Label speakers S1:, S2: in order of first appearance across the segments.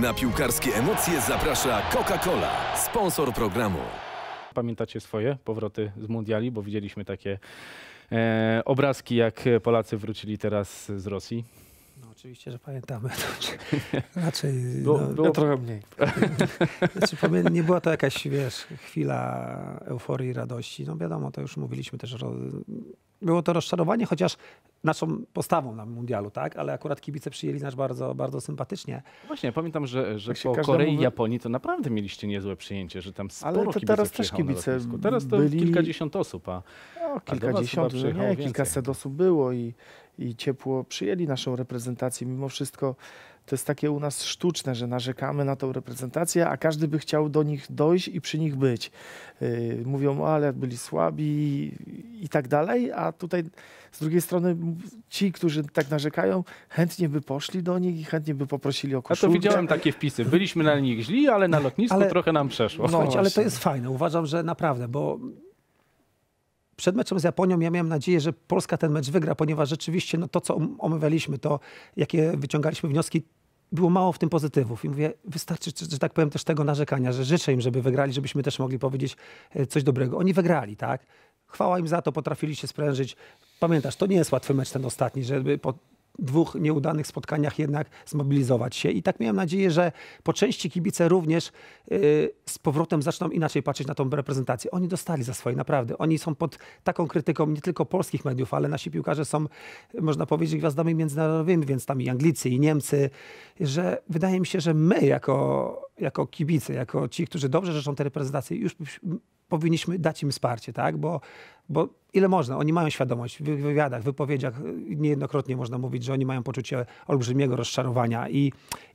S1: Na piłkarskie emocje zaprasza Coca-Cola, sponsor programu. Pamiętacie swoje powroty z mundiali, bo widzieliśmy takie e, obrazki, jak Polacy wrócili teraz z Rosji.
S2: No oczywiście, że pamiętamy. Znaczy, raczej, było, no, było trochę mniej. Znaczy, nie była to jakaś, wiesz, chwila euforii, radości. No wiadomo, to już mówiliśmy też. Było to rozczarowanie, chociaż naszą postawą na mundialu, tak? Ale akurat kibice przyjęli nas bardzo, bardzo sympatycznie.
S1: Właśnie, pamiętam, że, że po Korei i mówi... Japonii to naprawdę mieliście niezłe przyjęcie, że tam sporo Ale to teraz też kibice Teraz to byli... kilkadziesiąt osób, a no, kilkadziesiąt, nie, kilkaset osób było i i ciepło przyjęli naszą reprezentację. Mimo wszystko to jest takie u nas sztuczne, że narzekamy na tą reprezentację, a każdy by chciał do nich dojść i przy nich być. Yy, mówią, ale byli słabi i, i tak dalej, a tutaj z drugiej strony ci, którzy tak narzekają,
S2: chętnie by poszli do nich i chętnie by poprosili o koszulkę. A to widziałem
S1: takie wpisy. Byliśmy na nich źli, ale na lotnisku ale, trochę nam przeszło. No, ale to jest
S2: fajne. Uważam, że naprawdę, bo przed meczem z Japonią ja miałem nadzieję, że Polska ten mecz wygra, ponieważ rzeczywiście no, to, co omawialiśmy, to jakie wyciągaliśmy wnioski, było mało w tym pozytywów. I mówię, wystarczy, że tak powiem, też tego narzekania, że życzę im, żeby wygrali, żebyśmy też mogli powiedzieć e, coś dobrego. Oni wygrali, tak? Chwała im za to, potrafili się sprężyć. Pamiętasz, to nie jest łatwy mecz ten ostatni, żeby po dwóch nieudanych spotkaniach jednak zmobilizować się. I tak miałem nadzieję, że po części kibice również y, z powrotem zaczną inaczej patrzeć na tą reprezentację. Oni dostali za swoje, naprawdę. Oni są pod taką krytyką nie tylko polskich mediów, ale nasi piłkarze są, można powiedzieć, gwiazdami międzynarodowymi, więc tam i Anglicy, i Niemcy, że wydaje mi się, że my jako, jako kibice, jako ci, którzy dobrze rzeczą te reprezentacje, już powinniśmy dać im wsparcie, tak? Bo, bo ile można, oni mają świadomość, w wywiadach, wypowiedziach niejednokrotnie można mówić, że oni mają poczucie olbrzymiego rozczarowania i,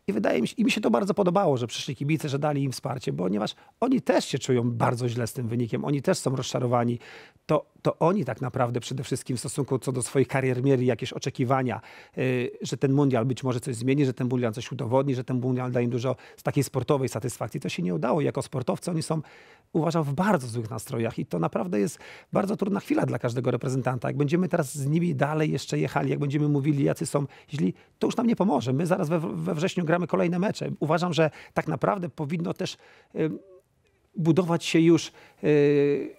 S2: i wydaje mi się, i mi się to bardzo podobało, że przyszli kibice, że dali im wsparcie, ponieważ oni też się czują bardzo źle z tym wynikiem, oni też są rozczarowani. To, to oni tak naprawdę przede wszystkim w stosunku co do swoich karier mieli jakieś oczekiwania, yy, że ten mundial być może coś zmieni, że ten mundial coś udowodni, że ten mundial da im dużo z takiej sportowej satysfakcji. To się nie udało. Jako sportowcy oni są, uważam, w bardzo złych nastrojach i to naprawdę jest bardzo trudna chwila dla każdego reprezentanta. Jak będziemy teraz z nimi dalej jeszcze jechali, jak będziemy mówili, jacy są źli, to już nam nie pomoże. My zaraz we, we wrześniu gramy gramy kolejne mecze. Uważam, że tak naprawdę powinno też y, budować się już y,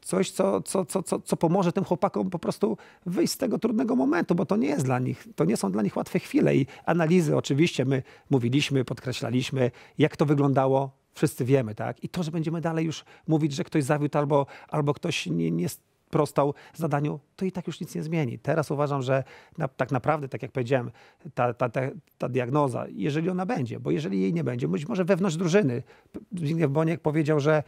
S2: coś, co, co, co, co, pomoże tym chłopakom po prostu wyjść z tego trudnego momentu, bo to nie jest dla nich, to nie są dla nich łatwe chwile i analizy oczywiście my mówiliśmy, podkreślaliśmy, jak to wyglądało, wszyscy wiemy, tak? I to, że będziemy dalej już mówić, że ktoś zawiódł albo, albo ktoś nie, nie sprostał zadaniu, to i tak już nic nie zmieni. Teraz uważam, że na, tak naprawdę, tak jak powiedziałem, ta, ta, ta, ta, diagnoza, jeżeli ona będzie, bo jeżeli jej nie będzie, być może wewnątrz drużyny, Zbigniew Boniek powiedział, że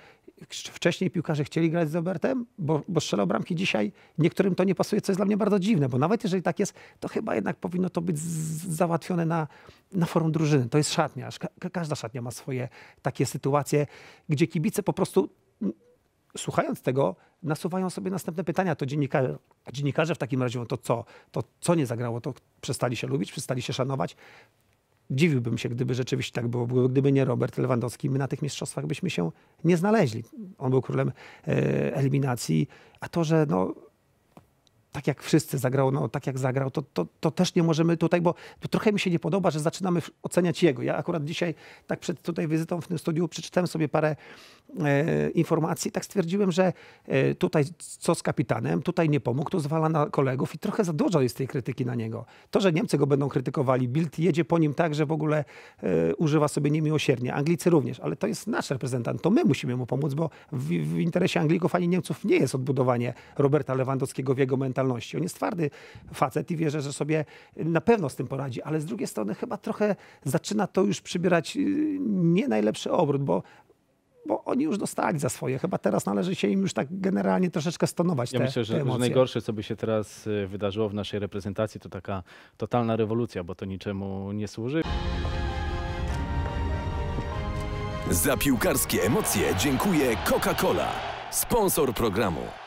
S2: wcześniej piłkarze chcieli grać z Robertem, bo, bo strzelał bramki dzisiaj. Niektórym to nie pasuje, co jest dla mnie bardzo dziwne, bo nawet jeżeli tak jest, to chyba jednak powinno to być załatwione na, na forum drużyny. To jest szatnia. Ka każda szatnia ma swoje takie sytuacje, gdzie kibice po prostu słuchając tego, nasuwają sobie następne pytania. To dziennikarze, dziennikarze w takim razie, no to co? To co nie zagrało? To przestali się lubić, przestali się szanować? Dziwiłbym się, gdyby rzeczywiście tak było, gdyby nie Robert Lewandowski, my na tych mistrzostwach byśmy się nie znaleźli. On był królem e, eliminacji, a to, że no, tak jak wszyscy zagrał, no, tak jak zagrał, to, to, to też nie możemy tutaj, bo trochę mi się nie podoba, że zaczynamy oceniać jego. Ja akurat dzisiaj, tak przed tutaj wizytą w tym studiu, przeczytałem sobie parę E, informacji, tak stwierdziłem, że e, tutaj co z kapitanem, tutaj nie pomógł, to zwala na kolegów i trochę za dużo jest tej krytyki na niego. To, że Niemcy go będą krytykowali, Bild jedzie po nim tak, że w ogóle e, używa sobie niemiłosiernie. Anglicy również, ale to jest nasz reprezentant, to my musimy mu pomóc, bo w, w interesie Anglików ani Niemców nie jest odbudowanie Roberta Lewandowskiego w jego mentalności. On jest twardy facet i wierzę, że sobie na pewno z tym poradzi, ale z drugiej strony chyba trochę zaczyna to już przybierać y, nie najlepszy obrót, bo oni już dostali za swoje. Chyba teraz należy się im już tak generalnie troszeczkę stonować. Ja te, myślę, że, te że najgorsze,
S1: co by się teraz y, wydarzyło w naszej reprezentacji, to taka totalna rewolucja, bo to niczemu nie służy. Za piłkarskie emocje dziękuję Coca-Cola, sponsor programu.